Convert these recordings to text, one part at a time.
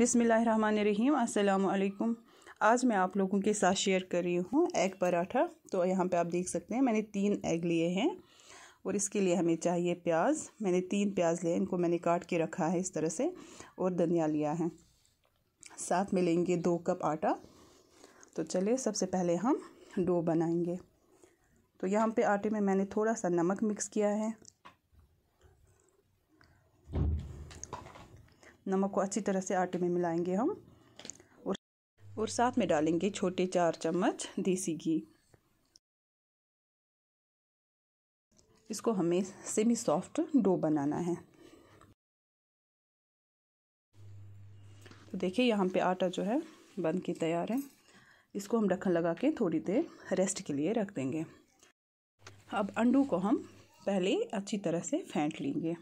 बिसमीम् अल्लाम आज मैं आप लोगों के साथ शेयर कर रही हूँ एग पराठा तो यहाँ पे आप देख सकते हैं मैंने तीन एग लिए हैं और इसके लिए हमें चाहिए प्याज मैंने तीन प्याज लिए इनको मैंने काट के रखा है इस तरह से और धनिया लिया है साथ में लेंगे दो कप आटा तो चलिए सबसे पहले हम डो बनाएंगे तो यहाँ पे आटे में मैंने थोड़ा सा नमक मिक्स किया है नमक को अच्छी तरह से आटे में मिलाएंगे हम और और साथ में डालेंगे छोटे चार चम्मच देसी घी इसको हमें सेमी सॉफ्ट डो बनाना है तो देखिए यहाँ पे आटा जो है बन के तैयार है इसको हम ढक्कन लगा के थोड़ी देर रेस्ट के लिए रख देंगे अब अंडू को हम पहले अच्छी तरह से फेंट लेंगे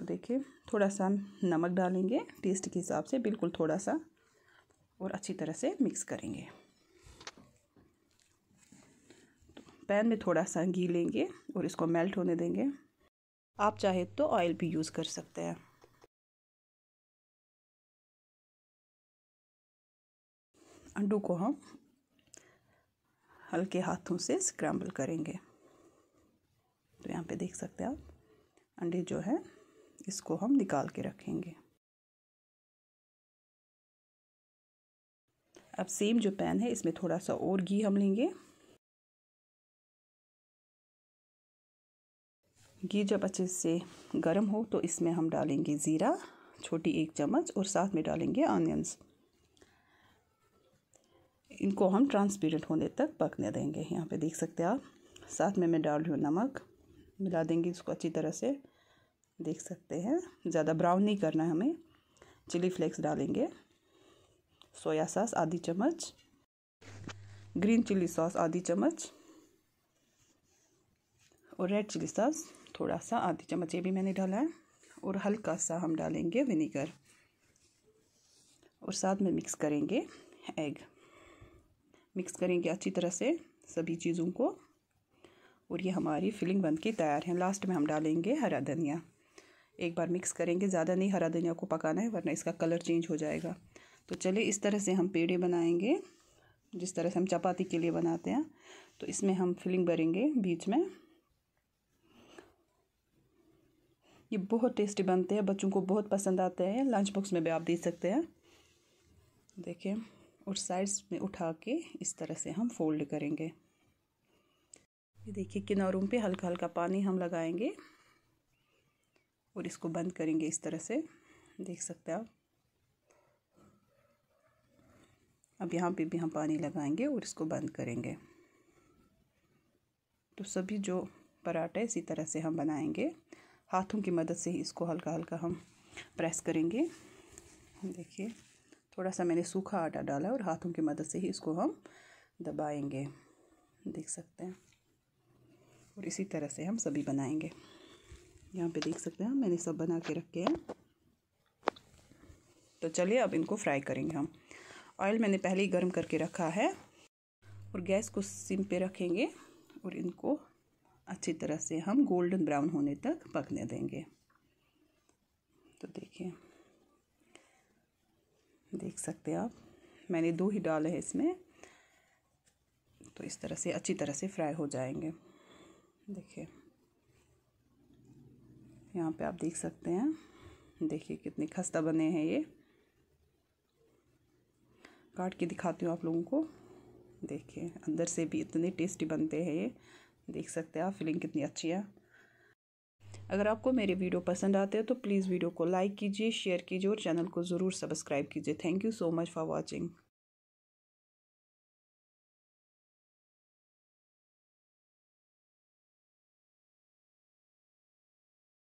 तो देखिए थोड़ा सा नमक डालेंगे टेस्ट के हिसाब से बिल्कुल थोड़ा सा और अच्छी तरह से मिक्स करेंगे तो पैन में थोड़ा सा घी लेंगे और इसको मेल्ट होने देंगे आप चाहे तो ऑयल भी यूज़ कर सकते हैं अंडू को हम हल्के हाथों से स्क्रैम्बल करेंगे तो यहाँ पे देख सकते हैं आप अंडे जो है इसको हम निकाल के रखेंगे अब सेम जो पैन है इसमें थोड़ा सा और घी हम लेंगे घी जब अच्छे से गर्म हो तो इसमें हम डालेंगे ज़ीरा छोटी एक चम्मच और साथ में डालेंगे ऑनियंस इनको हम ट्रांसपेरेंट होने तक पकने देंगे यहाँ पे देख सकते हैं आप साथ में मैं डाल रही हूँ नमक मिला देंगे इसको अच्छी तरह से देख सकते हैं ज़्यादा ब्राउन नहीं करना है हमें चिली फ्लेक्स डालेंगे सोया सॉस आधी चम्मच ग्रीन चिली सॉस आधी चम्मच और रेड चिली सॉस थोड़ा सा आधी चम्मच ये भी मैंने डाला है और हल्का सा हम डालेंगे विनीगर और साथ में मिक्स करेंगे एग मिक्स करेंगे अच्छी तरह से सभी चीज़ों को और ये हमारी फिलिंग बन के तैयार है लास्ट में हम डालेंगे हरा धनिया एक बार मिक्स करेंगे ज़्यादा नहीं हरा धनिया को पकाना है वरना इसका कलर चेंज हो जाएगा तो चलिए इस तरह से हम पेड़े बनाएंगे जिस तरह से हम चपाती के लिए बनाते हैं तो इसमें हम फिलिंग भरेंगे बीच में ये बहुत टेस्टी बनते हैं बच्चों को बहुत पसंद आते हैं लंच बॉक्स में भी आप दे सकते हैं देखिए और साइड्स में उठा के इस तरह से हम फोल्ड करेंगे ये देखिए किनारों पे हल्का हल्का पानी हम लगाएंगे और इसको बंद करेंगे इस तरह से देख सकते हैं आप अब यहाँ पे भी हम पानी लगाएंगे और इसको बंद करेंगे तो सभी जो पराठे इसी तरह से हम बनाएंगे हाथों की मदद से ही इसको हल्का हल्का हम प्रेस करेंगे देखिए थोड़ा सा मैंने सूखा आटा डाला और हाथों की मदद से ही इसको हम दबाएंगे देख सकते हैं और इसी तरह से हम सभी बनाएंगे यहाँ पे देख सकते हैं मैंने सब बना के रखे हैं तो चलिए अब इनको फ्राई करेंगे हम ऑयल मैंने पहले ही गर्म करके रखा है और गैस को सिम पे रखेंगे और इनको अच्छी तरह से हम गोल्डन ब्राउन होने तक पकने देंगे तो देखिए देख सकते हैं आप मैंने दो ही डाले हैं इसमें तो इस तरह से अच्छी तरह से फ्राई हो जाएंगे देखिए यहाँ पे आप देख सकते हैं देखिए कितनी खस्ता बने हैं ये काट के दिखाती हूँ आप लोगों को देखिए अंदर से भी इतने टेस्टी बनते हैं ये देख सकते हैं आप फीलिंग कितनी अच्छी है अगर आपको मेरे वीडियो पसंद आते हैं तो प्लीज़ वीडियो को लाइक कीजिए शेयर कीजिए और चैनल को ज़रूर सब्सक्राइब कीजिए thank you so much for watching